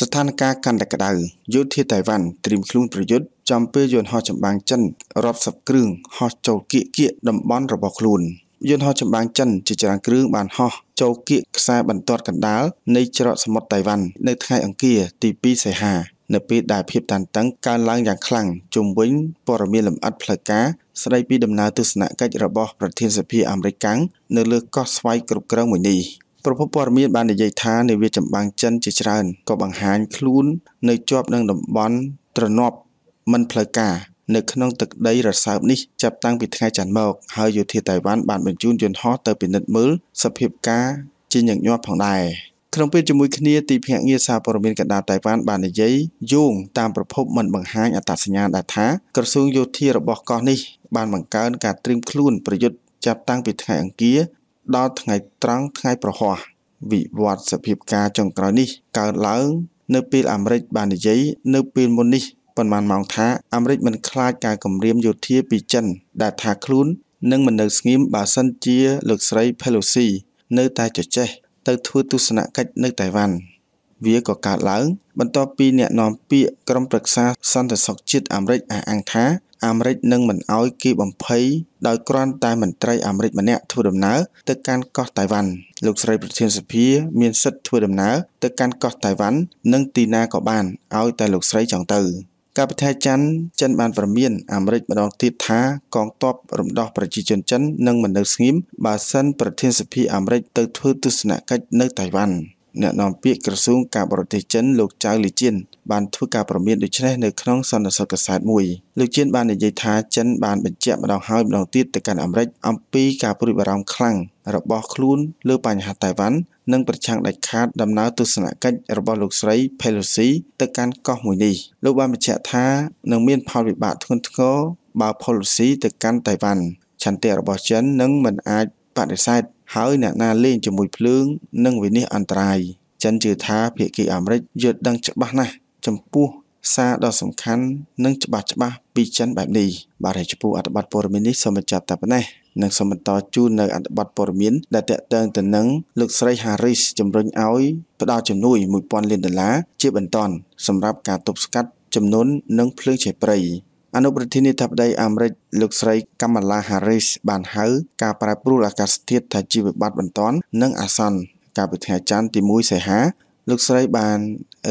ស្ថានភាពកាន់តែក្តៅយោធាតៃវ៉ាន់ត្រៀមខ្លួនប្រយុទ្ធចំពេលយន្តហោះចម្បាំងចិនរាប់សិបគ្រឿងហោះចូលគៀកគៀកតំបន់របស់ខ្លួនយន្តហោះចម្បាំងចិន ជាច្រើនគ្រឿងបានហោះចូលគៀកខ្សែបន្ទាត់កណ្ដាលនៃច្រកសមុទ្រតៃវ៉ាន់នៅថ្ងៃអង្គារទី2សីហានៅពេលដែលភាពតានតឹងកើនឡើងយ៉ាងខ្លាំងជុំវិញព័ត៌មានលម្អិតផ្លូវការស្ដីពីដំណើរទស្សនកិច្ចរបស់ប្រធានសភាអាមេរិកកាំងនៅលើកោះស្វ័យគ្រប់គ្រងមួយនេះ។ប្រពន្ធព័ត៌មានបាននិយាយថានាវាចម្បាំងចិនជាច្រើនក៏បង្ហាញខ្លួននៅជាប់នឹងតំបន់ត្រណប់មិនផ្លូវការនៅក្នុងទឹកដីរសើបនេះចាប់តាំងពីថ្ងៃច័ន្ទមកហើយយោធាតៃវ៉ាន់បានបញ្ជូនយន្តហោះទៅពិនិត្យមើលសភាពការជាញឹកញាប់ផងដែរក្នុងពេលជាមួយគ្នាទីភ្នាក់ងារសារព័ត៌មានកណ្ដាលតៃវ៉ាន់បាននិយាយយោងតាមប្រភពមិនបង្ហាញអត្តសញ្ញាណដែលថាក្រសួងយោធារបស់កោះនេះបានបង្កើនការត្រៀមខ្លួនប្រយុទ្ធចាប់តាំងពីថ្ងៃអង្គារដល់ថ្ងៃត្រង់ថ្ងៃប្រហ័សវិវត្តសភាពការចុងក្រោយនេះកើតឡើងនៅពេលអាមេរិកបាននិយាយនៅពេលមុននេះប៉ុន្មានម៉ោងថាអាមេរិកមិនខ្លាចការគំរាមយោធាពីចិនដែលថាខ្លួននឹងមិននៅស្ងៀមបើសិនជាលោកស្រី Pelosi នៅតែជជែកទៅធ្វើទស្សនកិច្ចនៅតៃវ៉ាន់វាក៏កើតឡើងបន្ទាប់ពីអ្នកនាំពាក្យក្រុមប្រឹក្សាសន្តិសុខជាតិអាមេរិកអះអាងថាអាមេរិកនឹងមិនអោយគេបំភ័យដោយគ្រាន់តែមន្ត្រីអាមេរិកម្នាក់ធ្វើដំណើរទៅកាន់កោះតៃវ៉ាន់លោកស្រីប្រធានសភាមានសិទ្ធិធ្វើដំណើរទៅកាន់កោះតៃវ៉ាន់និងទីណាក៏បានឲ្យតែលោកស្រីចង់ទៅកាលពីថ្ងៃច័ន្ទចិនបានប្រមានអាមេរិកម្ដងទៀតថាកងទ័ពរំដោះប្រជាជនចិននឹងមិននៅស្ងៀមបើសិនប្រធានសភាអាមេរិកទៅធ្វើទស្សនកិច្ចនៅតៃវ៉ាន់អ្នកនាំពាក្យក្រសួងការបរទេសចិនលោកចៅលីជៀនបានធ្វើការព្រមានដូចនេះនៅក្នុង សន្និសីទកសែតមួយលោកជៀនបាននិយាយថាចិនបានបញ្ជាក់ម្ដងហើយម្ដងទៀតទៅកាន់អាមេរិកអំពីការព្រួយបារម្ភខ្លាំងរបស់ខ្លួនលើបញ្ហាតៃវ៉ាន់និងប្រឆាំងដាច់ខាតដំណើរទស្សនកិច្ចរបស់លោកស្រី Pelosi ទៅកាន់កោះមួយនេះលោកបានបញ្ជាក់ថានឹងមានផលវិបាកធ្ងន់ធ្ងរបើ Pelosi ទៅកាន់តៃវ៉ាន់ឆន្ទៈរបស់ចិននឹងមិនអាចបដិសេធហើយអ្នកណាលេងជាមួយភ្លើងនឹងវិនិច្ឆ័យអន្តរាយចិនជឿថាភាគីអាមេរិកយល់ដឹងច្បាស់ណាស់ចំពោះ សារដ៏សំខាន់និងច្បាស់ច្បាស់ពីចិនបែបនេះបាទហើយចំពោះអត្ថបទព័ត៌មាននេះសូមបញ្ចប់តែប៉ុណ្ណេះនិងសូមបន្តជូននៅអត្ថបទព័ត៌មានដែលតកតងទៅនឹងលោកស្រី Harris ជំរុញឲ្យផ្ដល់ជំនួយ1000លានដុល្លារជាបន្ទាន់សម្រាប់ការទប់ស្កាត់ចំនួននិងភ្លើងឆេះព្រៃអនុប្រធានាធិបតីអាមេរិកលោកស្រីកាមាឡា Harris បានហៅ ការប្រែប្រួលអាកាសធាតុថាជាវិបត្តិបន្ទាន់និងអាសន្នកាលពីថ្ងៃច័ន្ទទី1សីហាលោកស្រីបាន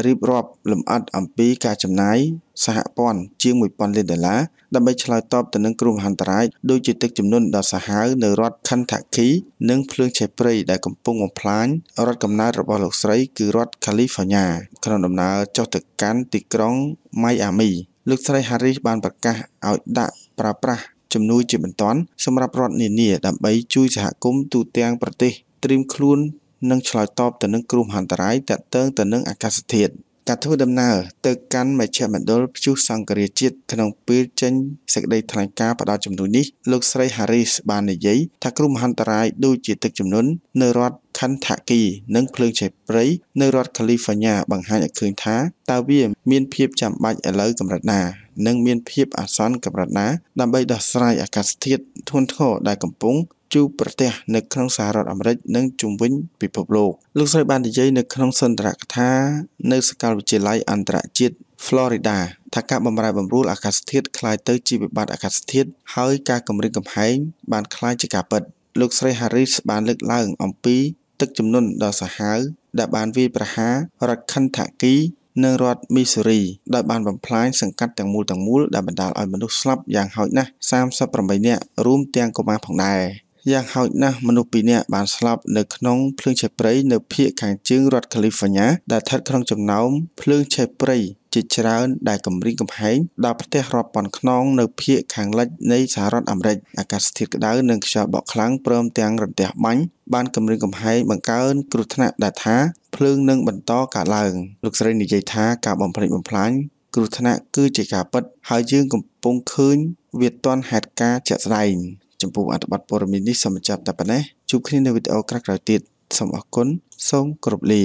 រៀបរាប់លម្អិតអំពីការចំណាយសហព័ន្ធជាង1000លានដុល្លារដើម្បីឆ្លើយតបទៅនឹងគ្រោះមហន្តរាយដូចជាទឹកជំនន់ដ៏សាហាវនៅរដ្ឋ Kentucky និងភ្លើងឆេះព្រៃដែលកំពុងបំផ្លាញរដ្ឋកំណើតរបស់លោកស្រីគឺរដ្ឋ California ក្នុងដំណើរចុះទៅកាន់ទីក្រុង Miami លោកស្រី Harris បានប្រកាសឲ្យដាក់ប្រើប្រាស់ជំនួយជាបន្ទាន់សម្រាប់រដ្ឋនានា ដើម្បីជួយសហគមន៍ទូទាំងប្រទេស ត្រៀមខ្លួននិងឆ្លើយតបទៅនឹងគ្រោះមហន្តរាយតាក់ទងទៅនឹងអាកាសធាតុការធ្វើដំណើរទៅកាន់មជ្ឈមណ្ឌលព្យុះសង្គ្រាមជាតិក្នុងពេលចេញសេចក្តីថ្លែងការណ៍ផ្ដល់ជំនួយនេះលោកស្រី Harris បាននិយាយថាគ្រោះមហន្តរាយដូចជាទឹកជំនន់នៅរដ្ឋន្ធថគី និងភ្លើងឆេះព្រៃនៅរដ្ឋ California បង្ហាញឲ្យឃើញថាតើវាមានភាពចាំបាច់ឥឡូវកម្រិតណានិងមានភាពអាសន្នកម្រិតណាដើម្បីដោះស្រាយអាកាសធាតុធ្ងន់ធ្ងរដែលកំពុងជួបប្រទះនៅក្នុងសហរដ្ឋអាមេរិកនិងជំវិញពិភពលោក លោកស្រីបាននិយាយនៅក្នុងសន្ទរកថា នៅសាកលវិទ្យាល័យអន្តរជាតិ Florida ថាការបម្រែបម្រួលអាកាសធាតុคล้ายទៅជាវិបត្តិអាកាសធាតុហើយការគម្រាមកំហែងបានคล้ายជាការពិត លោកស្រី Harris បានលើកឡើងអំពីទឹកជំនន់ដ៏សាហាវដែលបានវាយប្រហាររដ្ឋខិនថាគីនិងរដ្ឋមីសូរីដោយបានបំផ្លាញសង្កាត់ទាំងមូលទាំងមូលដែលបណ្ដាលឲ្យមនុស្សស្លាប់យ៉ាងហោចណាស់38នាក់រួមទាំងកុមារផងដែរយ៉ាងហោចណាស់មនុស្ស2នាក់បានស្លាប់នៅក្នុងភ្លើងឆេះព្រៃនៅភូមិខាងជើងរដ្ឋកាលីហ្វ័រញ៉ាដែលស្ថិតក្នុងចំណោមភ្លើងឆេះព្រៃជាច្រើនដែលគម្រាមកំហែងដល់ប្រទេសរាប់ពាន់ខ្នងនៅភូមិខាងលិចនៃសហរដ្ឋអាមេរិកអាកាសធាតុក្តៅនិងខ្យល់បក់ខ្លាំងព្រមទាំងរន្ទះបាញ់បានគម្រាមកំហែងបង្កើនគ្រោះថ្នាក់ដែលថាភ្លើងនឹងបន្តកើតឡើងលោកស្រីនិយាយថាការបំផ្លិចបំផ្លាញគ្រោះថ្នាក់គឺជាការពិត ហើយយើងកំពុងឃើញវាទាន់ហេតុការណ៍ជាក់ស្ដែងចំពោះអត្ថបទព័ត៌មាននេះសូមបញ្ចប់តែប៉ុណ្ណេះជួបគ្នានៅវីដេអូក្រោយៗទៀតសូមអរគុណសូមគោរពលា